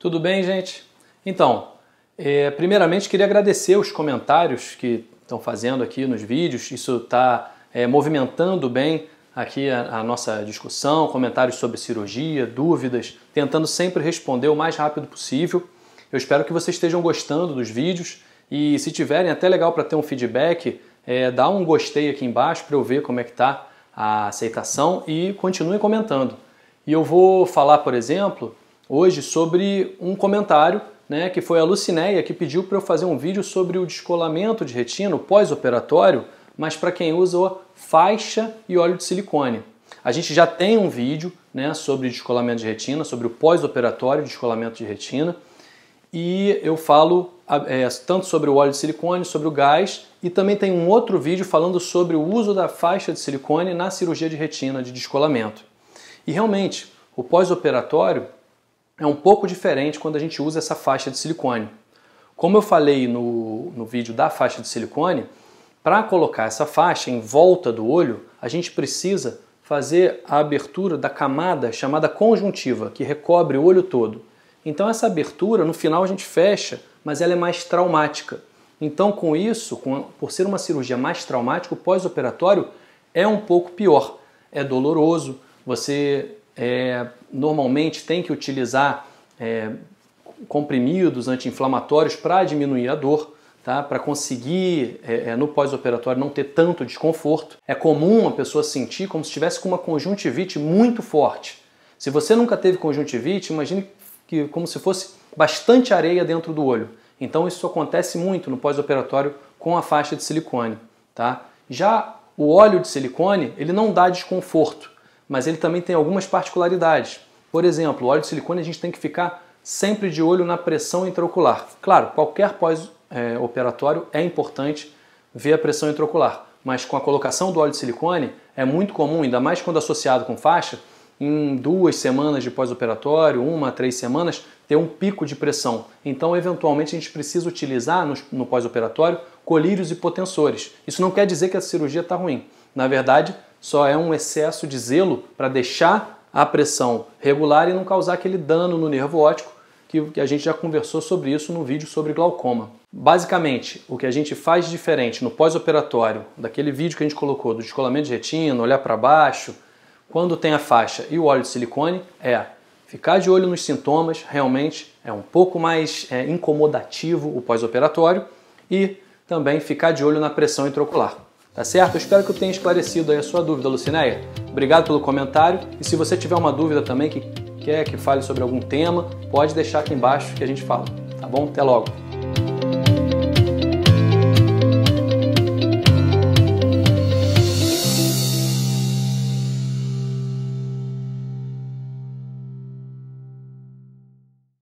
Tudo bem, gente? Então, é, primeiramente queria agradecer os comentários que estão fazendo aqui nos vídeos. Isso está é, movimentando bem aqui a, a, nossa discussão, comentários sobre cirurgia, dúvidas, tentando sempre responder o mais rápido possível. Eu espero que vocês estejam gostando dos vídeos e se tiverem até legal para ter um feedback, é, dá um gostei aqui embaixo para eu ver como é que está a aceitação e continuem comentando. E eu vou falar, por exemplo, hoje sobre um comentário né, que foi a Lucinéia que pediu para eu fazer um vídeo sobre o descolamento de retina pós-operatório, mas para quem usa faixa e óleo de silicone. A gente já tem um vídeo né, sobre descolamento de retina, sobre o pós-operatório de descolamento de retina, e eu falo é, tanto sobre o óleo de silicone, sobre o gás, e também tem um outro vídeo falando sobre o uso da faixa de silicone na cirurgia de retina de descolamento. E realmente, o pós-operatório é um pouco diferente quando a gente usa essa faixa de silicone. Como eu falei no, no vídeo da faixa de silicone, para colocar essa faixa em volta do olho, a gente precisa fazer a abertura da camada chamada conjuntiva, que recobre o olho todo. Então essa abertura, no final a gente fecha, mas ela é mais traumática. Então com isso, com, por ser uma cirurgia mais traumática, o pós-operatório é um pouco pior. É doloroso, você é, normalmente tem que utilizar é, comprimidos anti-inflamatórios para diminuir a dor, tá? para conseguir é, é, no pós-operatório não ter tanto desconforto. É comum a pessoa sentir como se estivesse com uma conjuntivite muito forte. Se você nunca teve conjuntivite, imagine que como se fosse bastante areia dentro do olho. Então isso acontece muito no pós-operatório com a faixa de silicone, tá? Já o óleo de silicone, ele não dá desconforto mas ele também tem algumas particularidades. Por exemplo, o óleo de silicone a gente tem que ficar sempre de olho na pressão intraocular. Claro, qualquer pós-operatório é importante ver a pressão intraocular, mas com a colocação do óleo de silicone é muito comum, ainda mais quando associado com faixa, em duas semanas de pós-operatório, uma três semanas, ter um pico de pressão. Então, eventualmente, a gente precisa utilizar no, no pós-operatório colírios e potensores. Isso não quer dizer que a cirurgia está ruim. Na verdade, só é um excesso de zelo para deixar a pressão regular e não causar aquele dano no nervo óptico, que a gente já conversou sobre isso no vídeo sobre glaucoma. Basicamente, o que a gente faz diferente no pós-operatório, daquele vídeo que a gente colocou do descolamento de retina, olhar para baixo, quando tem a faixa e o óleo de silicone, é ficar de olho nos sintomas, realmente é um pouco mais é, incomodativo o pós-operatório, e também ficar de olho na pressão intraocular. Tá certo? Eu espero que eu tenha esclarecido aí a sua dúvida, Lucinéia. Obrigado pelo comentário e se você tiver uma dúvida também que quer que fale sobre algum tema, pode deixar aqui embaixo que a gente fala. Tá bom? Até logo!